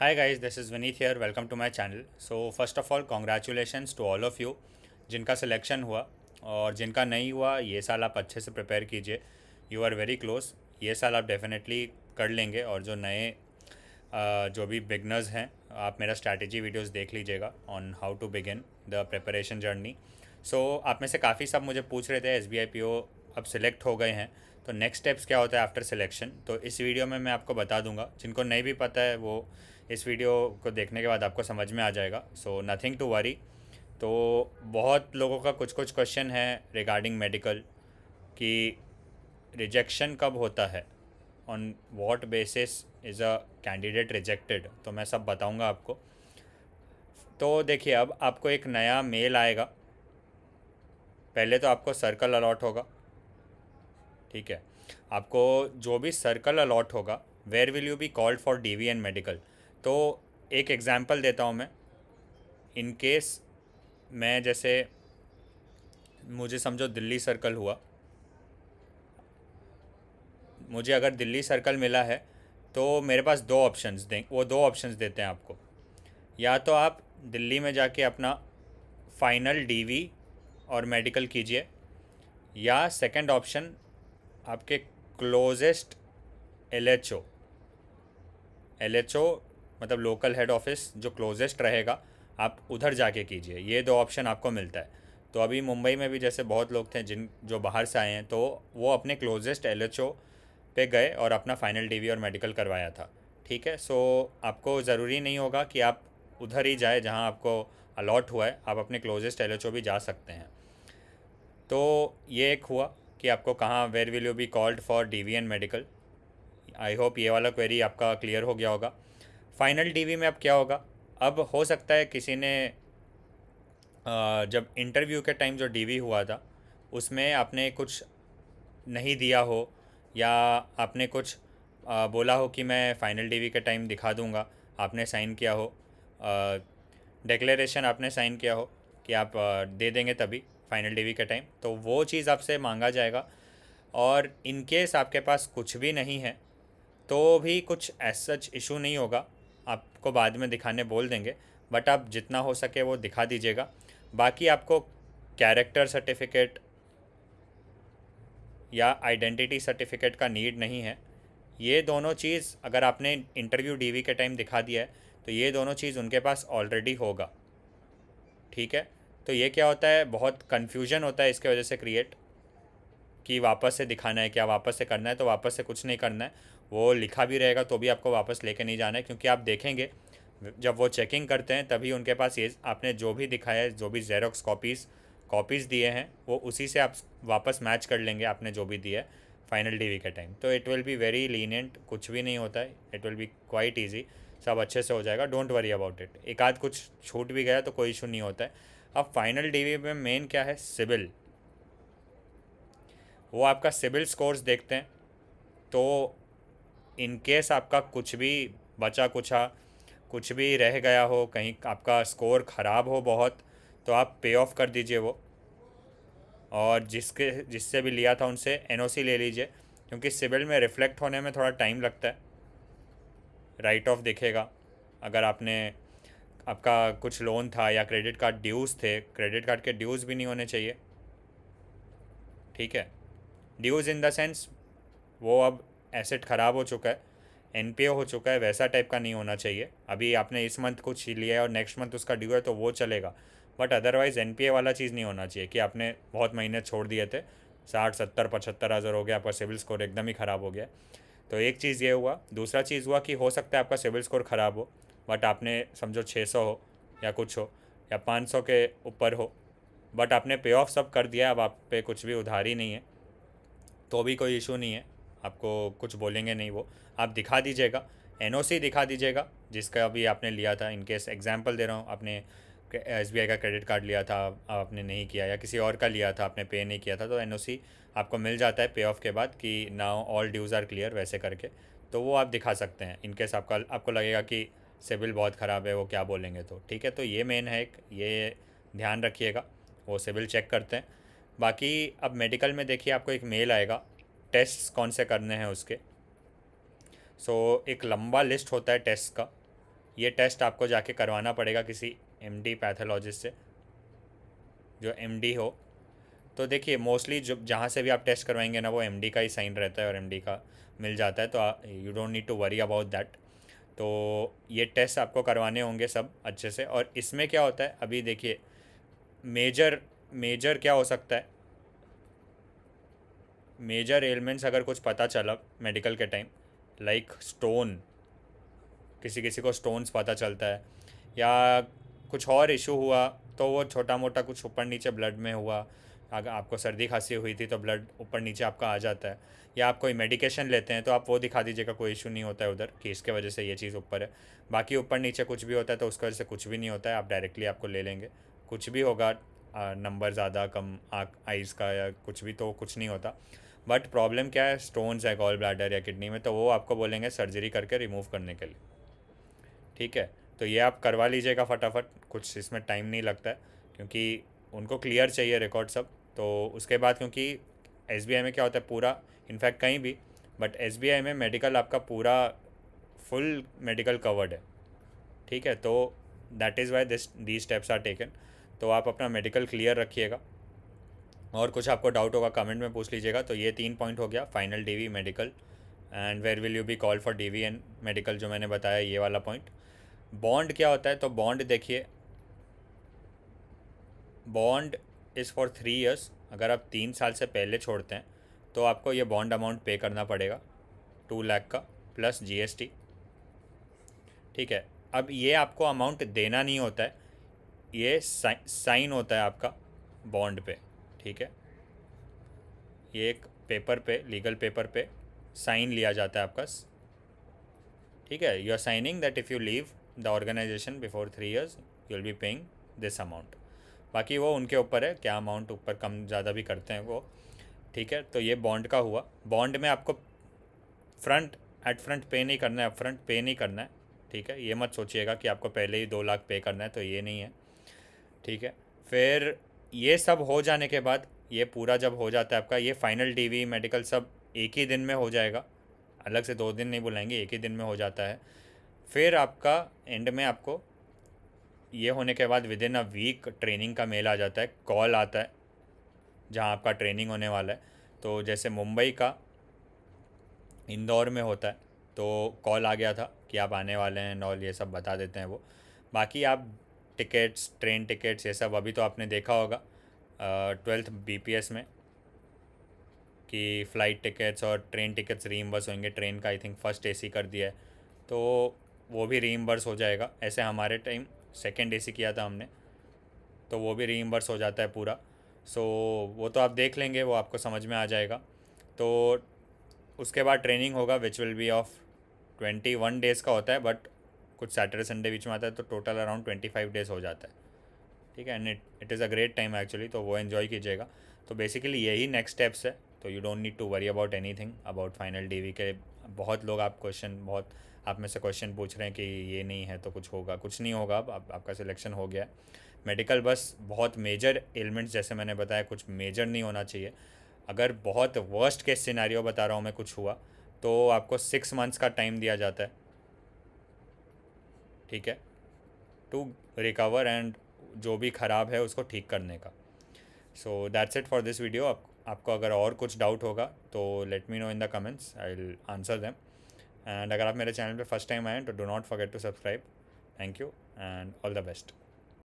hi guys this is Vineet here welcome to my channel so first of all congratulation to all of you जिनका selection हुआ और जिनका नहीं हुआ ये साल आप अच्छे से प्रिपेयर कीजिए यू आर वेरी क्लोज ये साल आप डेफिनेटली कर लेंगे और जो नए जो भी बिगनर्स हैं आप मेरा स्ट्रैटेजी वीडियोज़ देख लीजिएगा on how to begin the preparation journey so आप में से काफ़ी सब मुझे पूछ रहे थे S B I P O अब सिलेक्ट हो गए हैं तो नेक्स्ट स्टेप्स क्या होता है आफ्टर सिलेक्शन तो इस वीडियो में मैं आपको बता दूंगा जिनको नहीं भी पता है वो इस वीडियो को देखने के बाद आपको समझ में आ जाएगा सो नथिंग टू वरी तो बहुत लोगों का कुछ कुछ क्वेश्चन है रिगार्डिंग मेडिकल कि रिजेक्शन कब होता है on what basis is a candidate rejected तो मैं सब बताऊंगा आपको तो देखिए अब आपको एक नया मेल आएगा पहले तो आपको सर्कल अलॉट होगा ठीक है आपको जो भी सर्कल अलॉट होगा where will you be called for D V and medical तो एक एग्ज़ाम्पल देता हूँ मैं इन केस मैं जैसे मुझे समझो दिल्ली सर्कल हुआ मुझे अगर दिल्ली सर्कल मिला है तो मेरे पास दो ऑप्शंस दें वो दो ऑप्शंस देते हैं आपको या तो आप दिल्ली में जाके अपना फाइनल डीवी और मेडिकल कीजिए या सेकंड ऑप्शन आपके closest L H O L H O मतलब लोकल हेड ऑफिस जो क्लोजेस्ट रहेगा आप उधर जाके कीजिए ये दो ऑप्शन आपको मिलता है तो अभी मुंबई में भी जैसे बहुत लोग थे जिन जो बाहर से आए हैं तो वो अपने क्लोजेस्ट एल एच पे गए और अपना फाइनल डी और मेडिकल करवाया था ठीक है सो आपको ज़रूरी नहीं होगा कि आप उधर ही जाए जहाँ आपको अलॉट हुआ है आप अपने क्लोजेस्ट एल भी जा सकते हैं तो ये एक हुआ कि आपको कहाँ where will you be called for D V and medical I hope ये वाला क्वेरी आपका क्लियर हो गया होगा फाइनल टीवी में अब क्या होगा अब हो सकता है किसी ने जब इंटरव्यू के टाइम जो डीवी हुआ था उसमें आपने कुछ नहीं दिया हो या आपने कुछ बोला हो कि मैं फ़ाइनल डीवी के टाइम दिखा दूंगा आपने साइन किया हो डेक्लेशन आपने साइन किया हो कि आप दे देंगे तभी फाइनल डीवी के टाइम तो वो चीज़ आपसे मांगा जाएगा और इनकेस आपके पास कुछ भी नहीं है तो भी कुछ एज सच इशू नहीं होगा आपको बाद में दिखाने बोल देंगे बट आप जितना हो सके वो दिखा दीजिएगा बाकी आपको कैरेक्टर सर्टिफिकेट या आइडेंटिटी सर्टिफिकेट का नीड नहीं है ये दोनों चीज़ अगर आपने इंटरव्यू डीवी के टाइम दिखा दिया है तो ये दोनों चीज़ उनके पास ऑलरेडी होगा ठीक है तो ये क्या होता है बहुत कन्फ्यूजन होता है इसके वजह से क्रिएट कि वापस से दिखाना है क्या वापस से करना है तो वापस से कुछ नहीं करना है वो लिखा भी रहेगा तो भी आपको वापस लेके नहीं जाना है क्योंकि आप देखेंगे जब वो चेकिंग करते हैं तभी उनके पास ये आपने जो भी दिखाया है जो भी जेरोक्स कॉपीज़ कॉपीज़ दिए हैं वो उसी से आप वापस मैच कर लेंगे आपने जो भी दिया है फाइनल टीवी के टाइम तो it will be very lenient कुछ भी नहीं होता है it will be quite easy सब अच्छे से हो जाएगा डोंट वरी अबाउट इट एक आध कुछ छूट भी गया तो कोई इशू नहीं होता है अब फाइनल डीवी में मेन क्या है सिविल वो आपका सिविल स्कोर्स देखते हैं तो इनकेस आपका कुछ भी बचा कुछा कुछ भी रह गया हो कहीं आपका स्कोर ख़राब हो बहुत तो आप पे ऑफ कर दीजिए वो और जिसके जिससे भी लिया था उनसे एन ले लीजिए क्योंकि सिविल में रिफ़्लेक्ट होने में थोड़ा टाइम लगता है राइट ऑफ दिखेगा अगर आपने आपका कुछ लोन था या क्रेडिट कार्ड ड्यूज़ थे क्रेडिट कार्ड के ड्यूज़ भी नहीं होने चाहिए ठीक है ड्यूज़ इन देंस वो अब एसेट ख़राब हो चुका है एन हो चुका है वैसा टाइप का नहीं होना चाहिए अभी आपने इस मंथ कुछ ही लिया है और नेक्स्ट मंथ उसका ड्यू है तो वो चलेगा बट अदरवाइज़ एन वाला चीज़ नहीं होना चाहिए कि आपने बहुत महीने छोड़ दिए थे साठ सत्तर पचहत्तर हज़ार हो गया आपका सिविल स्कोर एकदम ही ख़राब हो गया तो एक चीज़ ये हुआ दूसरा चीज़ हुआ कि हो सकता है आपका सिविल स्कोर ख़राब हो बट आपने समझो छः सौ हो या कुछ हो या पाँच सौ के ऊपर हो बट आपने पे ऑफ सब कर दिया अब आप पे कुछ भी उधारी नहीं है तो भी कोई इशू नहीं है आपको कुछ बोलेंगे नहीं वो आप दिखा दीजिएगा एन दिखा दीजिएगा जिसका अभी आपने लिया था इनकेस एग्जाम्पल दे रहा हूँ आपने एस का क्रेडिट कार्ड लिया था आपने नहीं किया या किसी और का लिया था आपने पे नहीं किया था तो एन आपको मिल जाता है पे ऑफ के बाद कि now all dues are clear वैसे करके तो वो आप दिखा सकते हैं इनकेस आपका आपको लगेगा कि सिविल बहुत ख़राब है वो क्या बोलेंगे तो ठीक है तो ये मेन है एक ये ध्यान रखिएगा वो सिविल चेक करते हैं बाकी अब मेडिकल में देखिए आपको एक मेल आएगा टेस्ट कौन से करने हैं उसके सो so, एक लंबा लिस्ट होता है टेस्ट का ये टेस्ट आपको जाके करवाना पड़ेगा किसी एम डी पैथोलॉजिस्ट से जो एम डी हो तो देखिए मोस्टली जो जहाँ से भी आप टेस्ट करवाएंगे ना वो एम डी का ही साइन रहता है और एम डी का मिल जाता है तो you don't need to worry about that तो ये टेस्ट आपको करवाने होंगे सब अच्छे से और इसमें क्या होता है अभी देखिए मेजर मेजर क्या हो सकता है मेजर एलिमेंट्स अगर कुछ पता चला मेडिकल के टाइम लाइक स्टोन किसी किसी को स्टोन्स पता चलता है या कुछ और इशू हुआ तो वो छोटा मोटा कुछ ऊपर नीचे ब्लड में हुआ अगर आपको सर्दी खांसी हुई थी तो ब्लड ऊपर नीचे आपका आ जाता है या आप कोई मेडिकेशन लेते हैं तो आप वो दिखा दीजिएगा कोई इशू नहीं होता है उधर कि इसके वजह से ये चीज़ ऊपर है बाकी ऊपर नीचे कुछ भी होता है तो उसकी वजह से कुछ भी नहीं होता है आप डायरेक्टली आपको ले लेंगे कुछ भी होगा नंबर ज़्यादा कम आइज़ का या कुछ भी तो कुछ नहीं होता बट प्रॉब्लम क्या है स्टोन्स है गॉल ब्लैडर या किडनी में तो वो आपको बोलेंगे सर्जरी करके रिमूव करने के लिए ठीक है तो ये आप करवा लीजिएगा फटाफट कुछ इसमें टाइम नहीं लगता है क्योंकि उनको क्लियर चाहिए रिकॉर्ड सब तो उसके बाद क्योंकि एस में क्या होता है पूरा इनफैक्ट कहीं भी बट एस में मेडिकल आपका पूरा फुल मेडिकल कवर्ड है ठीक है तो that is why this the steps are taken तो आप अपना मेडिकल क्लियर रखिएगा और कुछ आपको डाउट होगा कमेंट में पूछ लीजिएगा तो ये तीन पॉइंट हो गया final V medical and where will you be call for V and medical जो मैंने बताया ये वाला पॉइंट बॉन्ड क्या होता है तो बॉन्ड देखिए bond is for three years अगर आप तीन साल से पहले छोड़ते हैं तो आपको ये बॉन्ड अमाउंट पे करना पड़ेगा टू लाख का प्लस जीएसटी ठीक है अब ये आपको अमाउंट देना नहीं होता है ये साइन होता है आपका बॉन्ड पे ठीक है ये एक पेपर पे लीगल पेपर पे साइन लिया जाता है आपका ठीक है you are signing that if you leave the organisation before three years you will be paying this amount बाकी वो उनके ऊपर है क्या अमाउंट ऊपर कम ज़्यादा भी करते हैं वो ठीक है तो ये बॉन्ड का हुआ बॉन्ड में आपको फ्रंट एट फ्रंट पे नहीं करना है फ्रंट पे नहीं करना है ठीक है ये मत सोचिएगा कि आपको पहले ही दो लाख पे करना है तो ये नहीं है ठीक है फिर ये सब हो जाने के बाद ये पूरा जब हो जाता है आपका ये फाइनल डीवी मेडिकल सब एक ही दिन में हो जाएगा अलग से दो दिन नहीं बुलाएंगे एक ही दिन में हो जाता है फिर आपका एंड में आपको ये होने के बाद within a week training का मेल आ जाता है कॉल आता है जहाँ आपका ट्रेनिंग होने वाला है तो जैसे मुंबई का इंदौर में होता है तो कॉल आ गया था कि आप आने वाले हैं नॉल ये सब बता देते हैं वो बाकी आप टिकट्स ट्रेन टिकट्स ये सब अभी तो आपने देखा होगा ट्वेल्थ बीपीएस में कि फ़्लाइट टिकट्स और ट्रेन टिकट्स रीइम्बर्स होंगे ट्रेन का आई थिंक फ़र्स्ट एसी कर दिया है तो वो भी रीइम्बर्स हो जाएगा ऐसे हमारे टाइम सेकेंड ए किया था हमने तो वो भी रीइम्बर्स हो जाता है पूरा सो so, वो तो आप देख लेंगे वो आपको समझ में आ जाएगा तो उसके बाद ट्रेनिंग होगा which will be of twenty one days का होता है बट कुछ सैटरडे संडे बीच में आता है तो total around twenty five days हो जाता है ठीक है and it it is a great time actually तो वो एन्जॉय कीजिएगा तो बेसिकली यही नेक्स्ट स्टेप्स है तो you don't need to worry about anything about final D के बहुत लोग आप क्वेश्चन बहुत आप में से क्वेश्चन पूछ रहे हैं कि ये नहीं है तो कुछ होगा कुछ नहीं होगा अब आप, आपका सिलेक्शन हो गया है मेडिकल बस बहुत मेजर एलिमेंट्स जैसे मैंने बताया कुछ मेजर नहीं होना चाहिए अगर बहुत वर्स्ट केस सिनारियो बता रहा हूँ मैं कुछ हुआ तो आपको सिक्स मंथ्स का टाइम दिया जाता है ठीक है टू रिकवर एंड जो भी ख़राब है उसको ठीक करने का so that's it for this video आप आपको अगर और कुछ डाउट होगा तो let me know in the comments I will answer them and अगर आप मेरे चैनल पे फर्स्ट टाइम आएँ तो do not forget to subscribe thank you and all the best